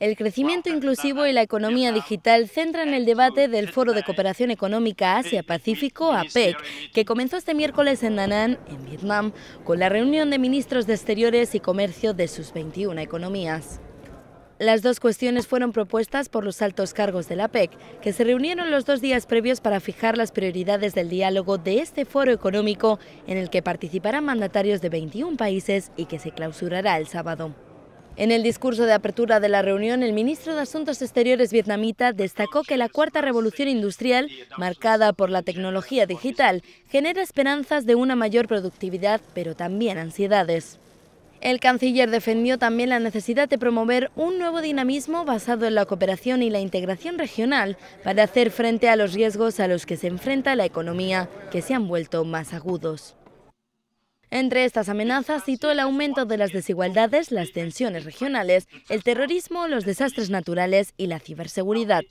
El crecimiento inclusivo y la economía digital centran el debate del Foro de Cooperación Económica Asia-Pacífico, APEC, e que comenzó este miércoles en Da en Vietnam, con la reunión de ministros de Exteriores y Comercio de sus 21 economías. Las dos cuestiones fueron propuestas por los altos cargos de la APEC, que se reunieron los dos días previos para fijar las prioridades del diálogo de este foro económico en el que participarán mandatarios de 21 países y que se clausurará el sábado. En el discurso de apertura de la reunión, el ministro de Asuntos Exteriores vietnamita destacó que la cuarta revolución industrial, marcada por la tecnología digital, genera esperanzas de una mayor productividad, pero también ansiedades. El canciller defendió también la necesidad de promover un nuevo dinamismo basado en la cooperación y la integración regional para hacer frente a los riesgos a los que se enfrenta la economía, que se han vuelto más agudos. Entre estas amenazas citó el aumento de las desigualdades, las tensiones regionales, el terrorismo, los desastres naturales y la ciberseguridad.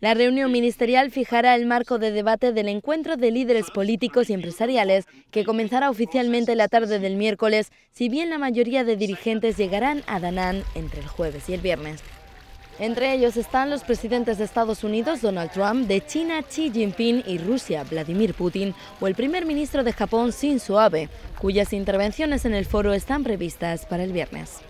La reunión ministerial fijará el marco de debate del encuentro de líderes políticos y empresariales, que comenzará oficialmente la tarde del miércoles, si bien la mayoría de dirigentes llegarán a Danán entre el jueves y el viernes. Entre ellos están los presidentes de Estados Unidos, Donald Trump, de China, Xi Jinping y Rusia, Vladimir Putin, o el primer ministro de Japón, Shinzo Abe, cuyas intervenciones en el foro están previstas para el viernes.